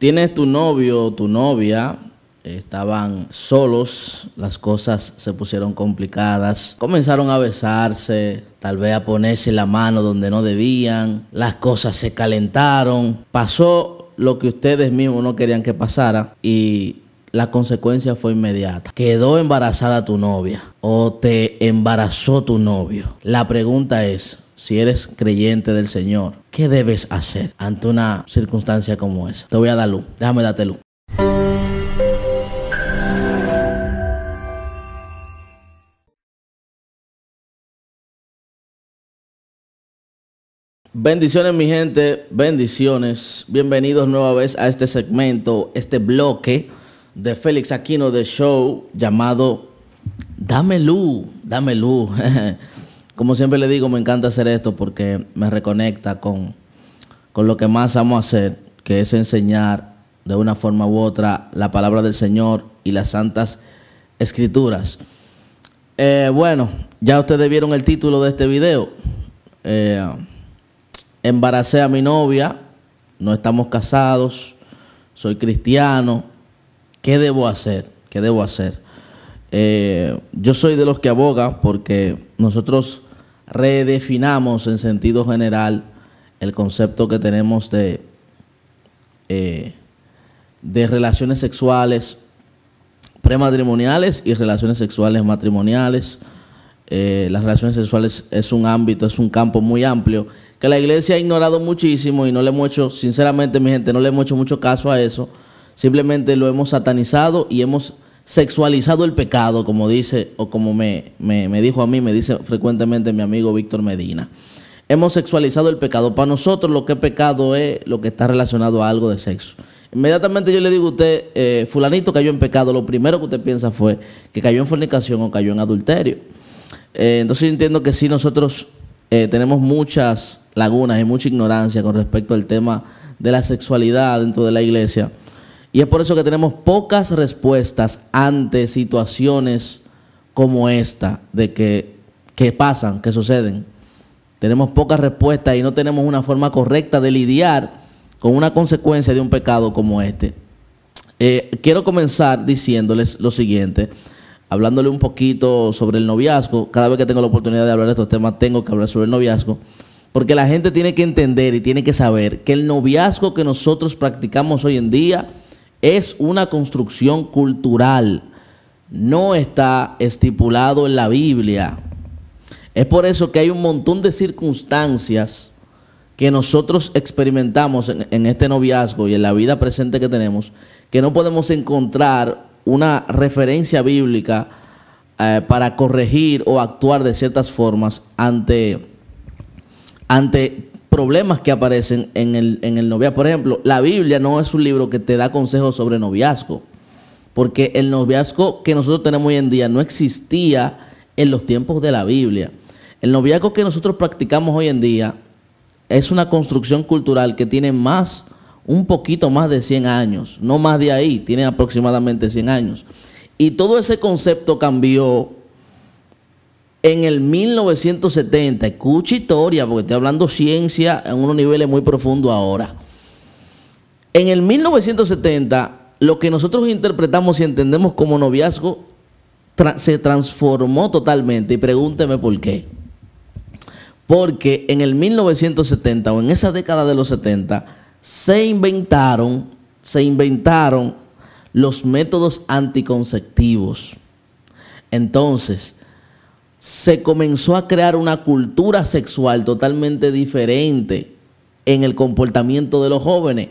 Tienes tu novio o tu novia, estaban solos, las cosas se pusieron complicadas, comenzaron a besarse, tal vez a ponerse la mano donde no debían, las cosas se calentaron, pasó lo que ustedes mismos no querían que pasara y la consecuencia fue inmediata. Quedó embarazada tu novia o te embarazó tu novio. La pregunta es, si eres creyente del Señor, ¿qué debes hacer ante una circunstancia como esa? Te voy a dar luz, déjame darte luz. Bendiciones mi gente, bendiciones. Bienvenidos nueva vez a este segmento, este bloque de Félix Aquino de Show llamado Dame luz, dame luz. como siempre le digo, me encanta hacer esto porque me reconecta con, lo que más amo hacer, que es enseñar de una forma u otra la palabra del Señor y las santas escrituras. Eh, bueno, ya ustedes vieron el título de este video. Eh, embaracé a mi novia, no estamos casados, soy cristiano. ¿Qué debo hacer? ¿Qué debo hacer? Eh, yo soy de los que aboga porque nosotros redefinamos en sentido general el concepto que tenemos de, eh, de relaciones sexuales prematrimoniales y relaciones sexuales matrimoniales. Eh, las relaciones sexuales es un ámbito, es un campo muy amplio que la iglesia ha ignorado muchísimo y no le hemos hecho, sinceramente mi gente, no le hemos hecho mucho caso a eso. Simplemente lo hemos satanizado y hemos sexualizado el pecado, como dice, o como me, me, dijo a mí, me dice frecuentemente mi amigo Víctor Medina. Hemos sexualizado el pecado. Para nosotros lo que es pecado es lo que está relacionado a algo de sexo. Inmediatamente yo le digo a usted, eh, fulanito cayó en pecado, lo primero que usted piensa fue que cayó en fornicación o cayó en adulterio. Eh, entonces entiendo que sí, nosotros eh, tenemos muchas lagunas y mucha ignorancia con respecto al tema de la sexualidad dentro de la iglesia. Y es por eso que tenemos pocas respuestas ante situaciones como esta, de que, pasan, que suceden. Tenemos pocas respuestas y no tenemos una forma correcta de lidiar con una consecuencia de un pecado como este. Eh, quiero comenzar diciéndoles lo siguiente, hablándole un poquito sobre el noviazgo. Cada vez que tengo la oportunidad de hablar de estos temas, tengo que hablar sobre el noviazgo. Porque la gente tiene que entender y tiene que saber que el noviazgo que nosotros practicamos hoy en día es una construcción cultural, no está estipulado en la Biblia. Es por eso que hay un montón de circunstancias que nosotros experimentamos en, este noviazgo y en la vida presente que tenemos, que no podemos encontrar una referencia bíblica eh, para corregir o actuar de ciertas formas ante, ante problemas que aparecen en el, en noviazgo. Por ejemplo, la Biblia no es un libro que te da consejos sobre noviazgo, porque el noviazgo que nosotros tenemos hoy en día no existía en los tiempos de la Biblia. El noviazgo que nosotros practicamos hoy en día es una construcción cultural que tiene más, un poquito más de 100 años, no más de ahí, tiene aproximadamente 100 años. Y todo ese concepto cambió en el 1970, escucha historia, porque estoy hablando ciencia en unos niveles muy profundos ahora. En el 1970, lo que nosotros interpretamos y entendemos como noviazgo se transformó totalmente. Y pregúnteme por qué. Porque en el 1970 o en esa década de los 70 se inventaron, se inventaron los métodos anticonceptivos. Entonces, se comenzó a crear una cultura sexual totalmente diferente en el comportamiento de los jóvenes,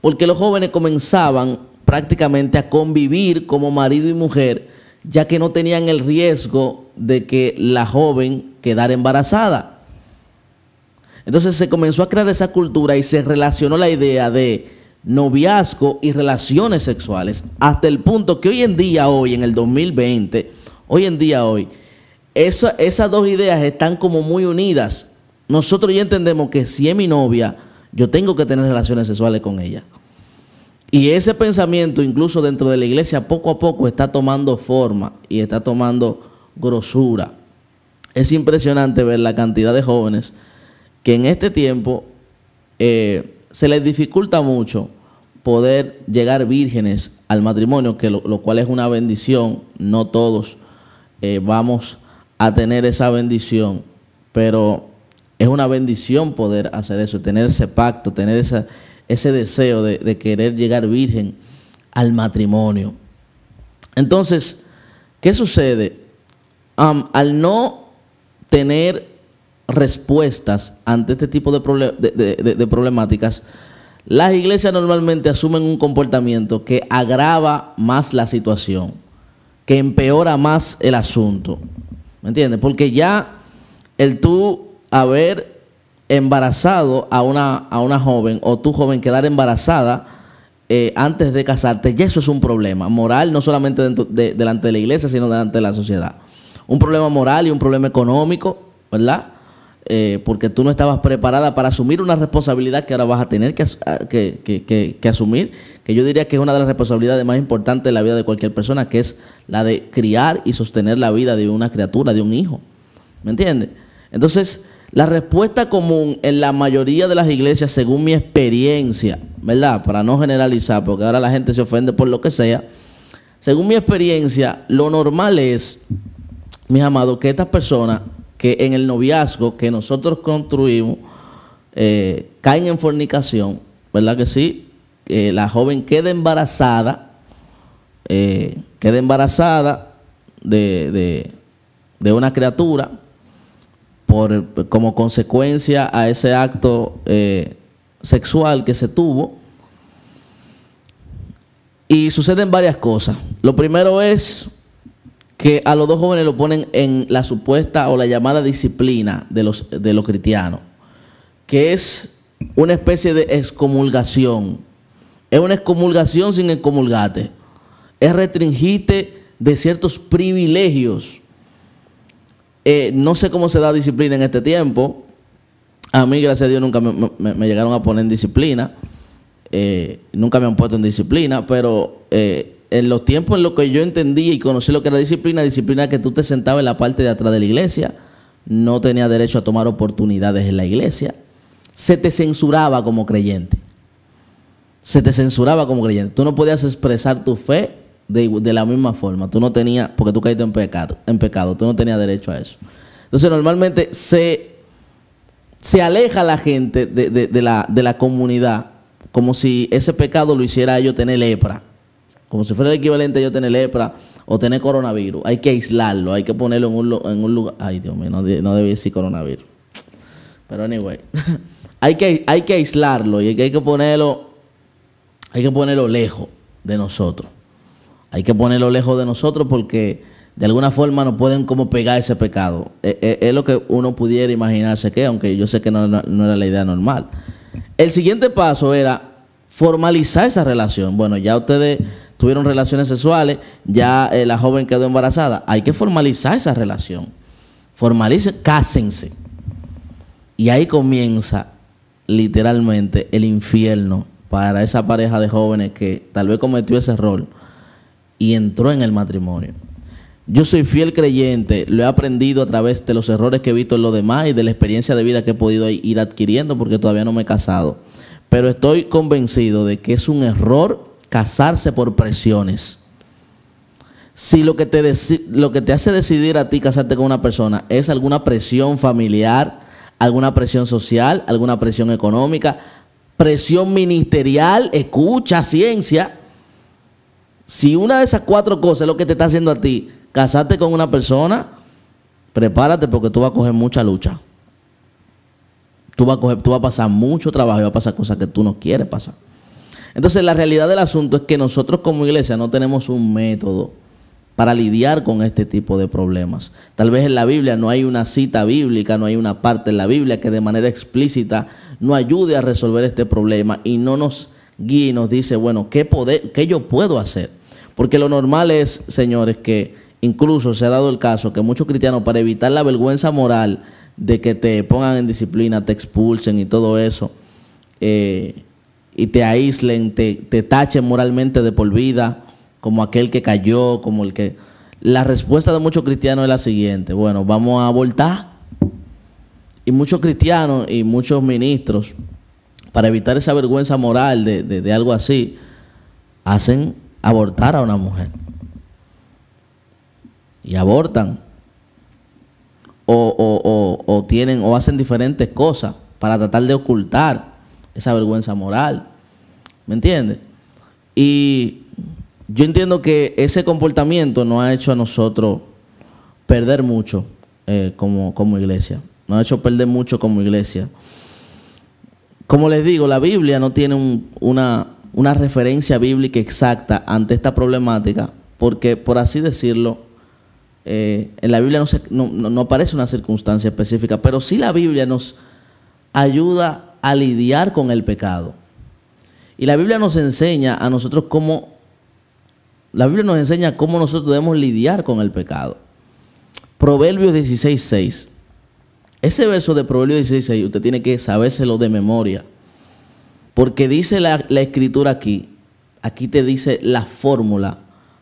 porque los jóvenes comenzaban prácticamente a convivir como marido y mujer, ya que no tenían el riesgo de que la joven quedara embarazada. Entonces se comenzó a crear esa cultura y se relacionó la idea de noviazgo y relaciones sexuales, hasta el punto que hoy en día, hoy, en el 2020, hoy en día, hoy, esas dos ideas están como muy unidas. Nosotros ya entendemos que si es mi novia, yo tengo que tener relaciones sexuales con ella. Y ese pensamiento, incluso dentro de la iglesia, poco a poco está tomando forma y está tomando grosura. Es impresionante ver la cantidad de jóvenes que en este tiempo eh, se les dificulta mucho poder llegar vírgenes al matrimonio, que lo, cual es una bendición. No todos eh, vamos a tener esa bendición, pero es una bendición poder hacer eso, tener ese pacto, tener ese deseo de, querer llegar virgen al matrimonio. Entonces, ¿qué sucede? al no tener respuestas ante este tipo de, de, problemáticas, las iglesias normalmente asumen un comportamiento que agrava más la situación, que empeora más el asunto. ¿Me entiendes? Porque ya el tú haber embarazado a una, a una joven o tu joven quedar embarazada eh, antes de casarte, ya eso es un problema moral, no solamente delante de la iglesia, sino delante de la sociedad. Un problema moral y un problema económico, ¿verdad? Eh, porque tú no estabas preparada para asumir una responsabilidad que ahora vas a tener que, ah, que, que, que asumir que yo diría que es una de las responsabilidades más importantes de la vida de cualquier persona, que es la de criar y sostener la vida de una criatura, de un hijo. ¿Me entiendes? Entonces, la respuesta común en la mayoría de las iglesias, según mi experiencia, ¿verdad? Para no generalizar, porque ahora la gente se ofende por lo que sea. Según mi experiencia, lo normal es, mis amados, que estas personas que en el noviazgo que nosotros construimos eh, caen en fornicación, ¿verdad que sí? la joven queda embarazada, eh, queda embarazada de, una criatura por, como consecuencia a ese acto eh, sexual que se tuvo. Y suceden varias cosas. Lo primero es que a los dos jóvenes lo ponen en la supuesta o la llamada disciplina los, de los cristianos, que es una especie de excomulgación es una excomulgación sin excomulgarte. Es restringirte de ciertos privilegios. Eh, no sé cómo se da disciplina en este tiempo. A mí, gracias a Dios, nunca me, llegaron a poner en disciplina. Eh, nunca me han puesto en disciplina, pero eh, en los tiempos en los que yo entendía y conocí lo que era disciplina, disciplina que tú te sentabas en la parte de atrás de la iglesia, no tenía derecho a tomar oportunidades en la iglesia, se te censuraba como creyente se te censuraba como creyente. Tú no podías expresar tu fe de, la misma forma. Tú no tenías, porque tú caíste en pecado, en pecado, tú no tenías derecho a eso. Entonces, normalmente se, se aleja la gente de, la, comunidad, como si ese pecado lo hiciera yo tener lepra. Como si fuera el equivalente a yo tener lepra o tener coronavirus. Hay que aislarlo, hay que ponerlo en un, lugar. Ay, Dios mío, no, no decir coronavirus. Pero anyway, hay, que, hay que aislarlo y hay que ponerlo hay que ponerlo lejos de nosotros. Hay que ponerlo lejos de nosotros porque de alguna forma no pueden como pegar ese pecado. E, e, es, lo que uno pudiera imaginarse que, aunque yo sé que no, era la idea normal. El siguiente paso era formalizar esa relación. Bueno, ya ustedes tuvieron relaciones sexuales, ya eh, la joven quedó embarazada. Hay que formalizar esa relación. Formalice, cásense. Y ahí comienza literalmente el infierno para esa pareja de jóvenes que tal vez cometió ese error y entró en el matrimonio. Yo soy fiel creyente, lo he aprendido a través de los errores que he visto en los demás y de la experiencia de vida que he podido ir adquiriendo porque todavía no me he casado. Pero estoy convencido de que es un error casarse por presiones. Si lo que, te lo que te hace decidir a ti casarte con una persona es alguna presión familiar, alguna presión social, alguna presión económica, presión ministerial, escucha, ciencia. Si una de esas cuatro cosas es lo que te está haciendo a ti, casarte con una persona, prepárate porque tú vas a coger mucha lucha. Tú vas a, coger, tú vas a pasar mucho trabajo y vas a pasar cosas que tú no quieres pasar. Entonces la realidad del asunto es que nosotros como iglesia no tenemos un método para lidiar con este tipo de problemas. Tal vez en la Biblia no hay una cita bíblica, no hay una parte en la Biblia que de manera explícita no ayude a resolver este problema y no nos guíe nos dice, bueno, ¿qué, yo puedo hacer? Porque lo normal es, señores, que incluso se ha dado el caso que muchos cristianos para evitar la vergüenza moral de que te pongan en disciplina, te expulsen y todo eso, eh, y te aíslen, te, te tachen moralmente de por vida, como aquel que cayó, como el que... La respuesta de muchos cristianos es la siguiente, bueno, vamos a abortar. Y muchos cristianos y muchos ministros, para evitar esa vergüenza moral de, algo así, hacen abortar a una mujer. Y abortan. O, o, o, tienen o hacen diferentes cosas para tratar de ocultar esa vergüenza moral. ¿Me entiendes? Y yo entiendo que ese comportamiento nos ha hecho a nosotros perder mucho eh, como, como iglesia. Nos ha hecho perder mucho como iglesia. Como les digo, la Biblia no tiene una, referencia bíblica exacta ante esta problemática, porque por así decirlo, eh, en la Biblia no, no, aparece una circunstancia específica, pero sí la Biblia nos ayuda a lidiar con el pecado. Y la Biblia nos enseña a nosotros cómo la Biblia nos enseña cómo nosotros debemos lidiar con el pecado. Proverbios 16.6. Ese verso de Proverbios 16.6 usted tiene que sabérselo de memoria. Porque dice la, escritura aquí, aquí te dice la fórmula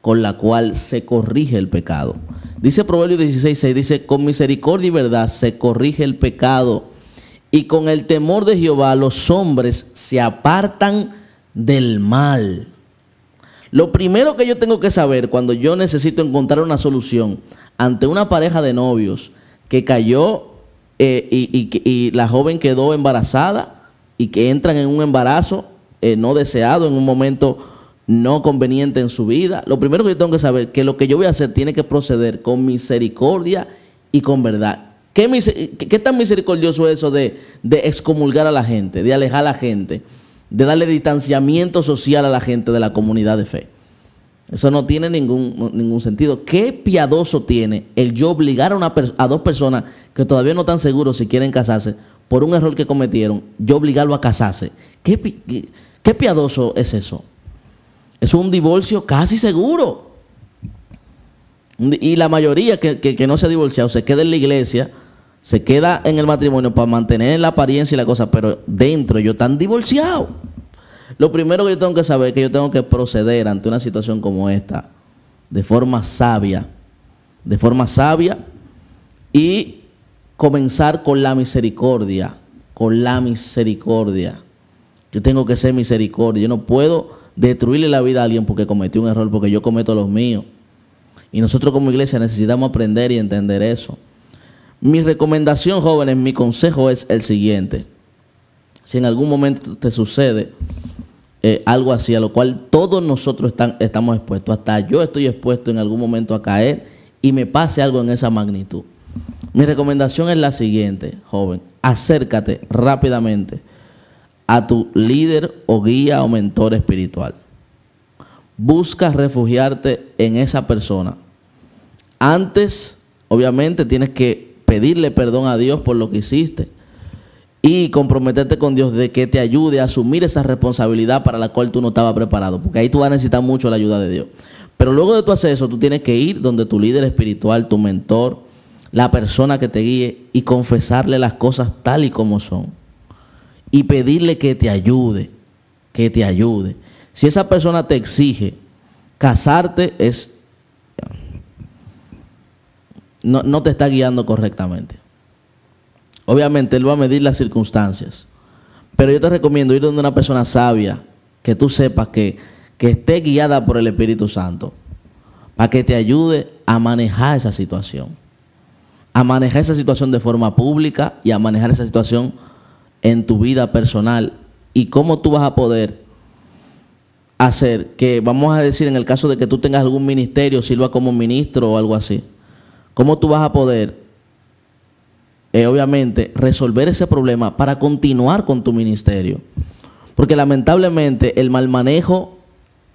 con la cual se corrige el pecado. Dice Proverbios 16.6, dice, con misericordia y verdad se corrige el pecado y con el temor de Jehová los hombres se apartan del mal. Lo primero que yo tengo que saber cuando yo necesito encontrar una solución ante una pareja de novios que cayó eh, y, la joven quedó embarazada y que entran en un embarazo eh, no deseado, en un momento no conveniente en su vida, lo primero que yo tengo que saber que lo que yo voy a hacer tiene que proceder con misericordia y con verdad. ¿Qué, tan misericordioso es eso de excomulgar a la gente, de alejar a la gente? de darle distanciamiento social a la gente de la comunidad de fe. Eso no tiene ningún, ningún sentido. ¿Qué piadoso tiene el yo obligar a, una a dos personas que todavía no están seguros si quieren casarse por un error que cometieron, yo obligarlo a casarse? ¿Qué, qué, piadoso es eso? Es un divorcio casi seguro. Y la mayoría que, que no se ha divorciado se queda en la iglesia se queda en el matrimonio para mantener la apariencia y la cosa, pero dentro yo tan divorciado. Lo primero que yo tengo que saber es que yo tengo que proceder ante una situación como esta de forma sabia, de forma sabia y comenzar con la misericordia, con la misericordia. Yo tengo que ser misericordia, yo no puedo destruirle la vida a alguien porque cometió un error, porque yo cometo los míos. Y nosotros como iglesia necesitamos aprender y entender eso. Mi recomendación, jóvenes, mi consejo es el siguiente. Si en algún momento te sucede eh, algo así, a lo cual todos nosotros estamos expuestos, hasta yo estoy expuesto en algún momento a caer y me pase algo en esa magnitud. Mi recomendación es la siguiente, joven, acércate rápidamente a tu líder o guía o mentor espiritual. Busca refugiarte en esa persona. Antes, obviamente, tienes que pedirle perdón a Dios por lo que hiciste y comprometerte con Dios de que te ayude a asumir esa responsabilidad para la cual tú no estabas preparado, porque ahí tú vas a necesitar mucho la ayuda de Dios. Pero luego de tu hacer eso, tú tienes que ir donde tu líder espiritual, tu mentor, la persona que te guíe y confesarle las cosas tal y como son. Y pedirle que te ayude, que te ayude. Si esa persona te exige casarte, es no, no te está guiando correctamente. Obviamente Él va a medir las circunstancias. Pero yo te recomiendo ir donde una persona sabia, que tú sepas que, que esté guiada por el Espíritu Santo, para que te ayude a manejar esa situación. A manejar esa situación de forma pública y a manejar esa situación en tu vida personal. Y cómo tú vas a poder hacer que, vamos a decir, en el caso de que tú tengas algún ministerio, sirva como ministro o algo así ¿Cómo tú vas a poder, eh, obviamente, resolver ese problema para continuar con tu ministerio? Porque lamentablemente el mal manejo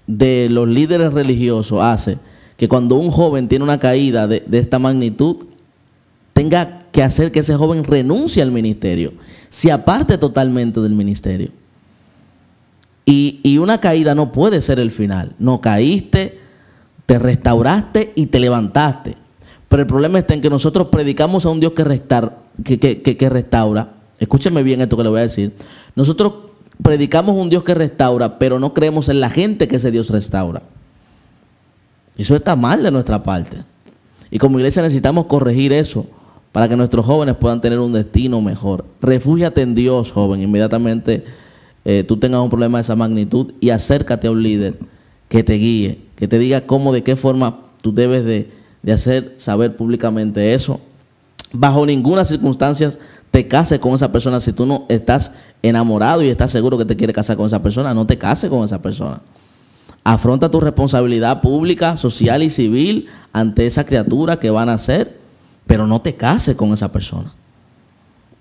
de los líderes religiosos hace que cuando un joven tiene una caída de, esta magnitud, tenga que hacer que ese joven renuncie al ministerio, se aparte totalmente del ministerio. y, una caída no puede ser el final. No caíste, te restauraste y te levantaste. Pero el problema está en que nosotros predicamos a un Dios que, que, que, restaura. Escúcheme bien esto que le voy a decir. Nosotros predicamos un Dios que restaura, pero no creemos en la gente que ese Dios restaura. Eso está mal de nuestra parte. Y como iglesia necesitamos corregir eso para que nuestros jóvenes puedan tener un destino mejor. Refúgiate en Dios, joven. Inmediatamente eh, tú tengas un problema de esa magnitud y acércate a un líder que te guíe, que te diga cómo, de qué forma tú debes de de hacer saber públicamente eso. Bajo ninguna circunstancia te cases con esa persona si tú no estás enamorado y estás seguro que te quiere casar con esa persona. No te cases con esa persona. Afronta tu responsabilidad pública, social y civil ante esa criatura que van a ser, pero no te cases con esa persona.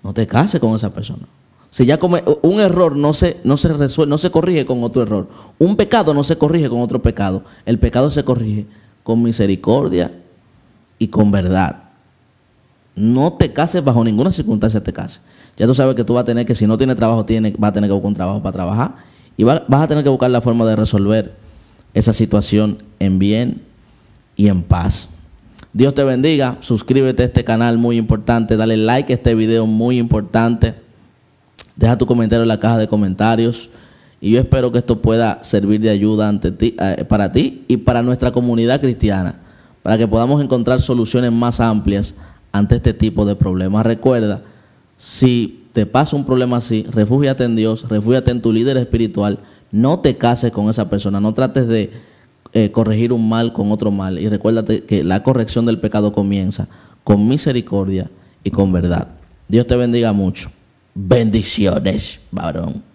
No te cases con esa persona. Si ya un error no se, no se resuelve, no se corrige con otro error. Un pecado no se corrige con otro pecado. El pecado se corrige con misericordia y con verdad. No te cases bajo ninguna circunstancia te cases. Ya tú sabes que tú vas a tener que, si no tienes trabajo, tiene, vas a tener que buscar un trabajo para trabajar y vas a tener que buscar la forma de resolver esa situación en bien y en paz. Dios te bendiga, suscríbete a este canal muy importante, dale like a este video muy importante, deja tu comentario en la caja de comentarios y yo espero que esto pueda servir de ayuda ante ti, eh, para ti y para nuestra comunidad cristiana para que podamos encontrar soluciones más amplias ante este tipo de problemas. Recuerda, si te pasa un problema así, refúgiate en Dios, refúgiate en tu líder espiritual, no te cases con esa persona, no trates de eh, corregir un mal con otro mal. Y recuérdate que la corrección del pecado comienza con misericordia y con verdad. Dios te bendiga mucho. Bendiciones, varón.